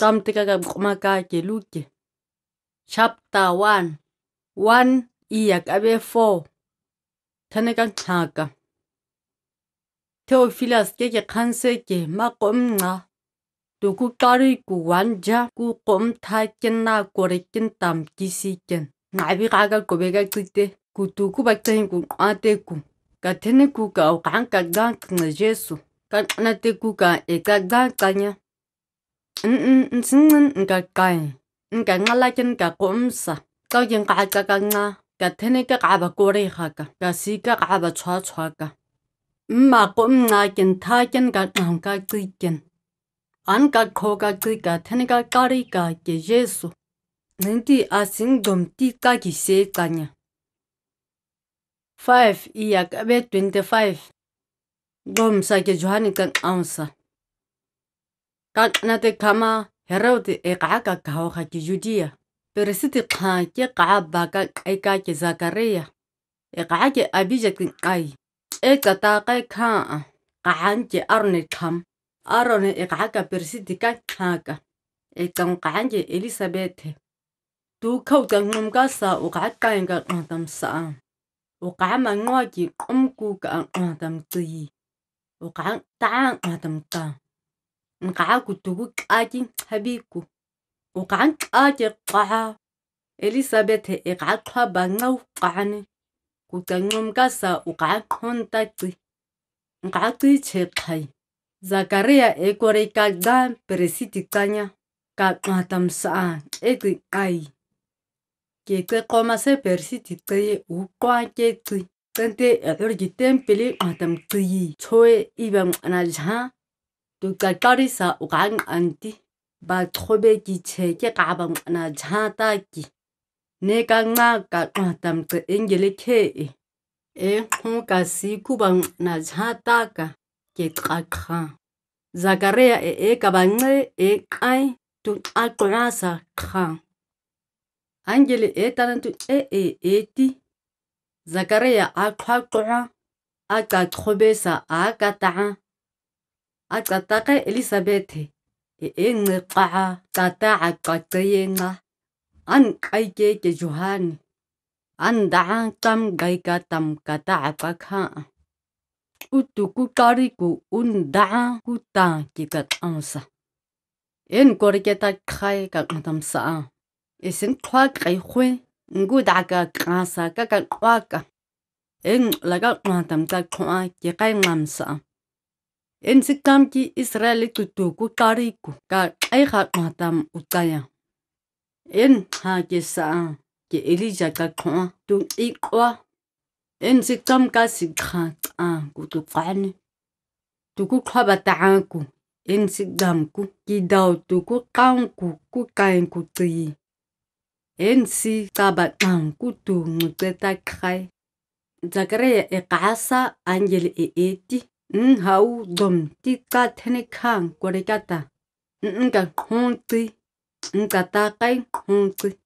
tamtika ka kuma ka ke luke chapter 1 1 iya ka be 4 thane ka tlhaka theophilus ke ke khanse ke ma komnga to ku qari ku wanja ku kom tha ke na kore kin tam kisi ken na bi ga ga go be ga tsite ku tu ku ba tsheng ku qate ku ka thane ku ka o qanka ga ga jesu ka qanate ku ka e ka ga qanya nkakai nkangalachin kakumsa toyin kakakanga kathini kakaba kurihaka kasika kaba chwa chwaka mma kumngakin thakin kakang kakikin an kakho kakika thini kakari kake yesu ninti asin domti kakise kanya 5 iyak abe 25 gomsa ke johani kan sa. قاقناتي كاما هراوتي إقعاكا كهوخا جودية برسيتي قاكي قعباكا قايكاكي زكريا إقعاكي أبيجاكي قاي إيكا تاقاي كاا قعانكي أرني كام أرني إقعاكا برسيتي كاكاكا إيكا قعانكي إليسابيث دو كوكا نمكاسا وقعكاينكا قنطم ساام وقعما نواكي قمكوكا قنطم تي وقعان تعان قنطم تام nqacaku tugu qaaci habiku uqacan qaace qaca elisabethe iqaca qhwaba ncawu qacani kutancomkasa uqaca qhontaci nqaciche qhay zakariya ekore kaqa peresiti qanya kaqwatamsaa qeci qayi kece qomase peresiti qeye uqwace ci qente ecurji tempeli qwatam qiyi choe iba mqanalha Ndokucacarisa ukaNqanti bachubekitsheke kaba mntwanatshantaki nekanqakaqantamgce engelekhehe, enxuka sikhuba mntwanatshantaka keqhaqha, Zakaria eekabance eqai e tunxaqonasa qha, angele etanantu e e eti, Zakaria aqhwaqhwa acachubesa aakataca acatake Elizabeth e engqeqaha cataha qacayenqa an qaikeke Johane an dahan tam gaika tam kataha qakha utuku qariku un daha kuta kikatqansa en koriketa qhay kaqantamsaa isin qhwaqay khwe ngudaka qasa kaka qwaka en laga qantamta qwa kiqay ngamsaa ensikamki israelicuduku qarhiku kaxegaxatam ucaya enxaki saa ke e elija kaxhoa tuxikwa e ensikam kasixhaca kuxufane tukuxhwaba taaku ensikamku kidaw tukuqanku kuqainkuciyi ensi cabaxanku tunxucetaxay Zakaria eqasa angeli eeti ta ta ng ng ng ti ti 嗯好懂的噶天的看过来噶哒，嗯噶控制，嗯噶大概控制。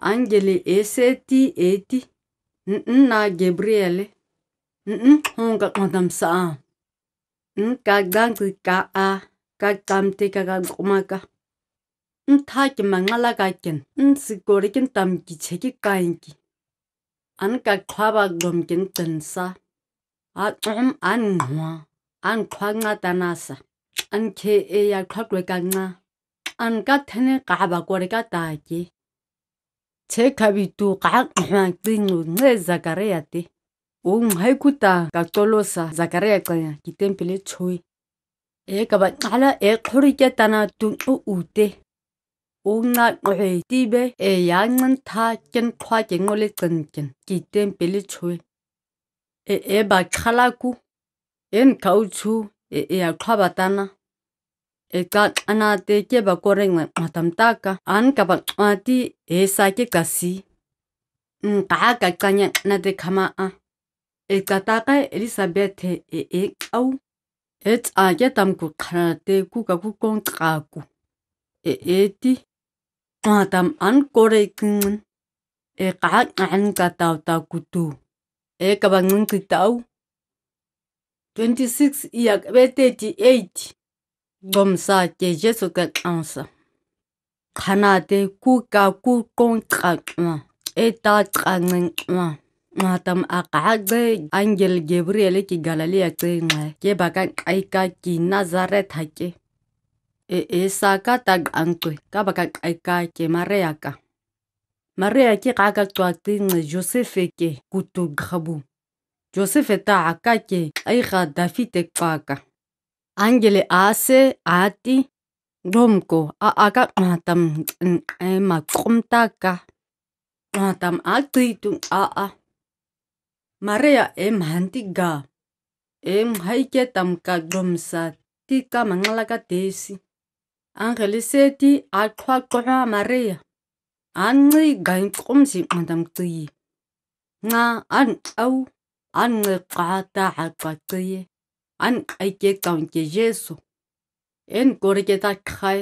Angeli eseti eti, mm na Gabriele, mm honga madam sa, ng mm kagang ka a, kagamte kagakumaka. Mm taki mangala kakin, mm sigorikin tam kicheki kainki. An ka klaba gomkin sa ancum angqwa andiqhwanqa tanasa andikhe eyaqhwaqwe kanca andikathene qaba kore katatye thekhabitu qaqhwa cincu nce zakareya te ungqhaykhuta kacolosa zakareya canya kitempile etshoyi ekabaqala eqhurike tana tunqu ute unqaqwe tibe eyancintha kenqhwa kenqole cinken kitempile etshoyi e e baxhalaku enkhawutshu e e axhwabatana ecaxana te ke bakorengwe nqwatamtaka anka baxwati esake qasi nqaka mm, canya xana te khamaa ecataka elisabeth e e, e qawu etsake tamku qhanate kuka kukonqaku e eti nqwatam an kore iqincin eqaqan qatawtakutu eka vancinci tawu 26 iya ve 38 comsa ke jesu kaxansa qhanade ku ka ku qonqaqwa eta qancinqwa Madam akaqe angel Gabriel ki Galilea cenxa ke baka qaika ki Nazareth ake e esa ka ta qancwe ka baka qaika ke Maria ka Mar ke kakak twatingle Jo ke ku to xabu. Jo ta a kake a ga dafite paka. Angelle a se ati dom ko a e mamta ka a tuitu a a Mar emhanti ga ehaketam ka gom satika mangga la ka tesi Angel seti awakora mare. ancika intlomzinqa ndamciye nca andixau anxiqataqaxacaciye andiqatyecawunke yeso enkoreketaqhay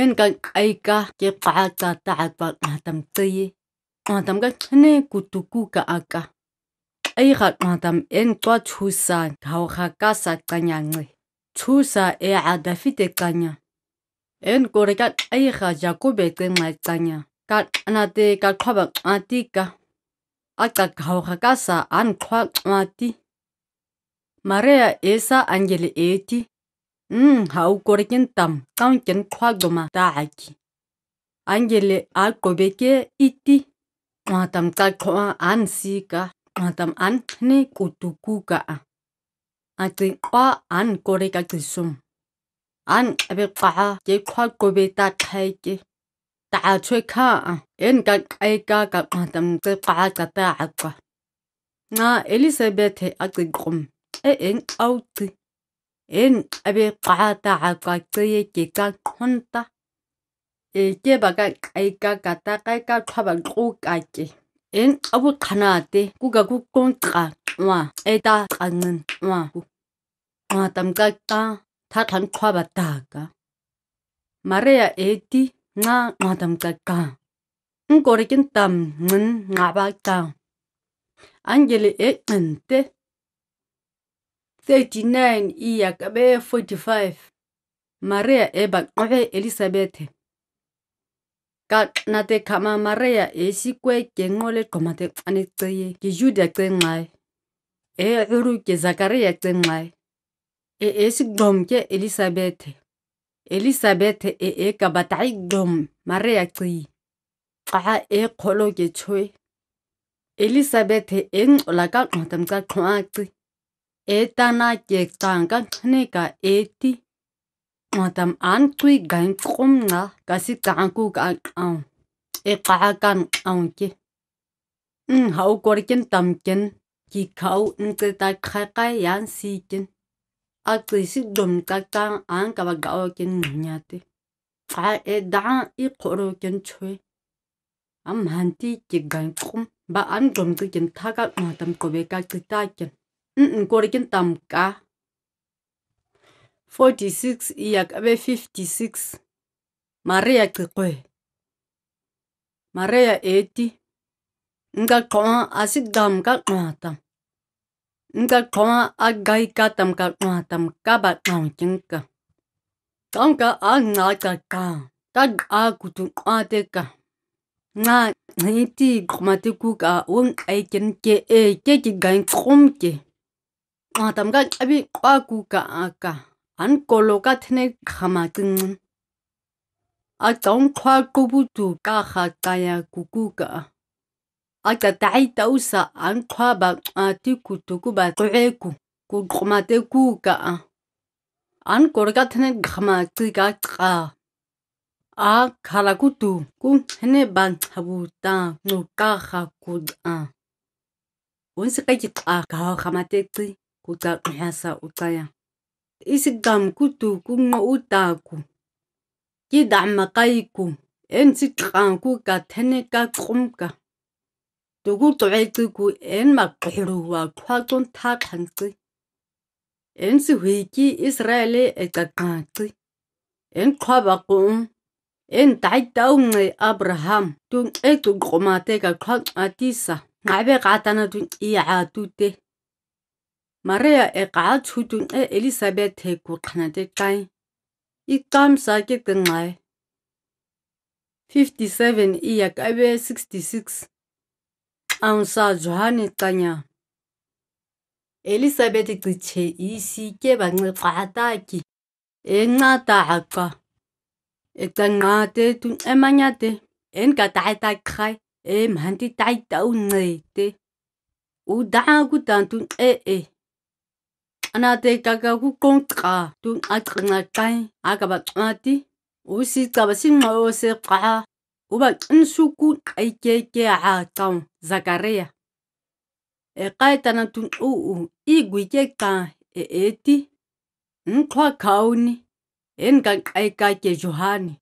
enkanqayka keqacataxaqaqatamciye qantamkaxhne kutukuka aka q'ayqa qantam entswa tshusa haojakasa qanyance tshusa eadafite qanya en korika e kha jakobe cenxa canya ka anate ka khwa xatika aca ghaoka sa an khwa r i esa a g e l eti mm ha u korikentam qonjin khwa goma taki angel alqobe ke iti matam ta khwa an sika matam anne kudukuka aci kwa an an abe qaa ye kwa gobe ta kai k e ta a chwe ka a en ka kai ka ka qatam t e qaa ka ta a k w a na e l i s a b e t h aqi qum e en auti en abe qaa ta a k w a t e ye k e ka khonta e ke ba ka kai ka ka ta kai ka k h a ba qu ka ki en abu qanate ku ga ku kon t a wa e ta a n i n wa qatam ka ta thatha nqhwaba taka mareya eti nca nqwadamqaqa nkore ke ntam ncin nqaba qa angele e nqinte 39 iya kabe 45 mareya eba nqobe elisabethe kaxnate khama mareya esikwe kenqole gqomate xaneceye ke juda cenqaye e uru ke zakariya cenqaye e es gom ke Elizabeth. Elizabeth e e ka batai gom mare a qi. Qa e kolo ke choy. Elizabeth e ng ola ka n t a m a kwa i E ta na ke tan ka khne ka e ti. n t a m an qi g a n kum na ka si a n k u ka a E qa kan a u ke. h a kor ken tam ken. Ki kau ng t t a kha k a yan si ken. acisi domcaca ankabagao kengxinyate ca eda iqoro kenchwe amhanti kigankum ba andomci kenthaka qatamqobe kacitake nkori kentamka 46 iyakabe 56 mariya ciqwe mariya eti nkaqa asidamkaqatam nga khóa a gai ka tam ka ngā tam ka ba ngāo ching ka. Tam ka a ngā ka ka, ta a kutu ngā te ka. Ngā ngay ti khóma te ku ka wang ai chen ke e ke ki gai khóm ke. Ngā tam ka abi kwa ku ka a ka, an kolo ka thene khama ting. A tong khwa kubu tu ka kha kaya ku ku ka a. აკა დაი დაუსა ან ყვაბა ტი კუტუკუ ბა ყეკუ კუყმატე კუკა ან გორგათნე ღმა ციგა წა ა ქალაკუტუ კუ ჩნე ბან ჩაბუტა ნუკა ხაკუ ა უნსი ყიჭი ყა გაო ხამატე ცი კუცა ყიასა უცაია ისი გამ კუტუ კუ ნო უტაკუ კი დამ მაყაიკუ ენცი ყანკუ კა თენე კა ყუმკა dukucweci ku en maqheruwa qhwacunthaxhanci en sihweki israele ecaqaci en qhwabaqum en taitaunce abraham dunceci qomate kaqhwacatisa nqabe qatana dunciyacatute mariya eqaathu dunce elisabethe kuqhanate qai iqamsa kiqinqae 57 iyakabe 66 Angisazwani canya. Elisabeth cishe isike bancefataki. Encataca. Ecanqate tu emanyate. Enkataita khai. Emhanti taita uncete. Udaku tantu ee. Anate kaka kukontra tu acrinacai. Agabacati. Usicaba singxoyo seqa uba nsuku q'ayllayk'aatawm Zakaria eqaytanatun u igwityeqa eeti nqhwa khawuni enkanqaykatye Johani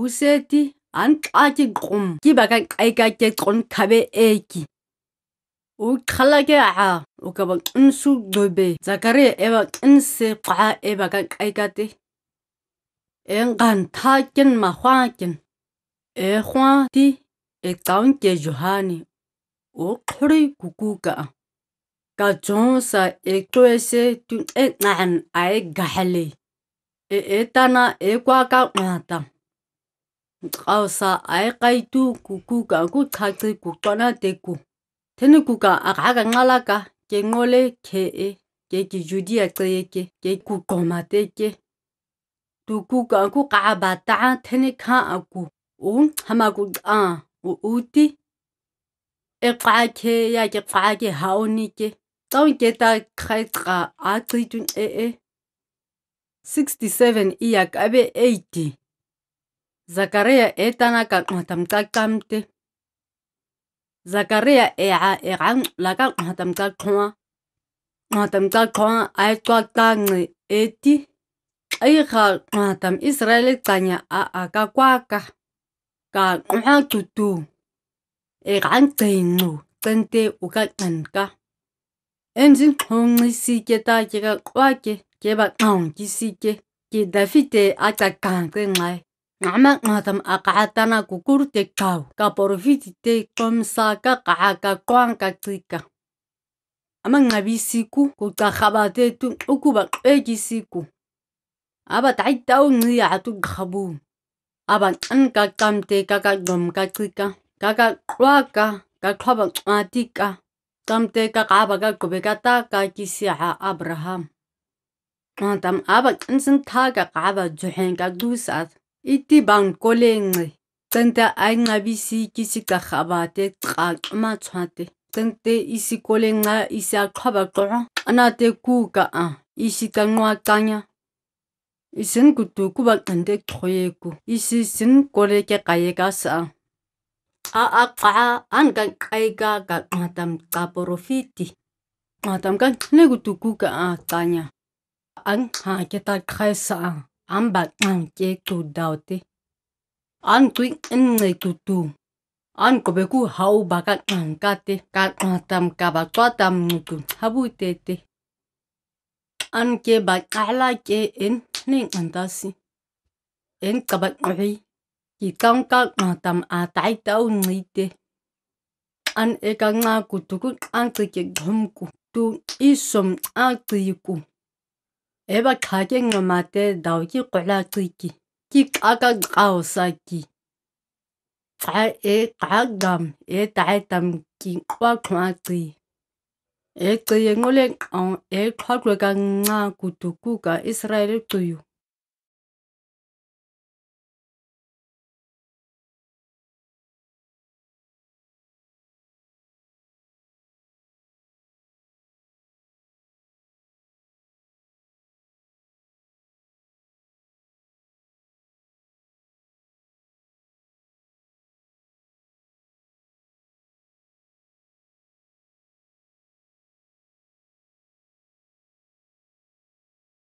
useti anqatyi qum kibakankqaykatye qonkhabe eki uqhalake a ukabanqinsuqgcobe Zakaria ebanqinse q'a ebakankqaykate enqanthatyen mahwatyen Ekrwadi ecang'e Johane uxhri gukuka kaJosa exwese tunxenxan ayegahle eetana ekwakangqata Xhosa ayekaytu gukuka kucace guxwanate ku thenikuka akakanxalaka kenqole khee kekijudiya ceke kekugqomate ke tukuka kuqabata thenikha aku uncamakuca uuti exakhe yakhe xakhe hawuni ke xa ungeta khaxa achithi unxee 67 e-, iyakabe 80 zakariya etana kanqwata mcacamte zakariya ea eanqulakanqwata mcaqhwa nqwata mcaqhwa ayicwacanci eti xa irha nqwatam israyeli canya akakwaka Kaaq'uxatu ekrangcingcu cente ukaCanka, enzinxhonxi isitye tatye kaQwakhe kebaXawunki isitye kedafite acakankqe ngxaye ng'amaqatam ak'atana kukurute qhaw kaporofiti texhomsa kak'a kaQwanka cika, amangxabisiku kucarhabatethu ukuba xwetye isiku, abathayi tawunciya athu gqhabu aban an ka kamte ka ka gom ka klika ka ka wa ka ka khoba atika kamte ka ka ba ka kobe ka ta ka kisia abraham tam aba insin ta ka ka ba juhen ka dusat iti bang kolenge tenta ainga bisi kisi ka khabate qa ma tshwate tente isi kolenga isi a khoba qo ana te ku ka a isi ka nwa kanya Isin kutu kubak ande troyeku. Isi sin kore ke kayeka sa. A a kaa an kan kayeka ka ngatam kaporofiti. Ngatam kan ne kutu kuka a tanya An ha kita kay sa. An bak an ke tu dauti. An tuing en ne kutu. An kobeku hau bakat ngangkate. Ka ngatam kabakwatam ngukun habu tete. An ke bak ala ke en neenkxantasi yenkcabankqi yikankanqatam atayta uncite an ekancaku tukunqancikengxumku tu isomncaciyku ebaxhatye nqamate daw yikrwelaciki kixakangqawsaki xa eqagam etaytam kinqwaxwaci Egciye enqwelo exhwagxwe kanca kudukuka Israel egcuyu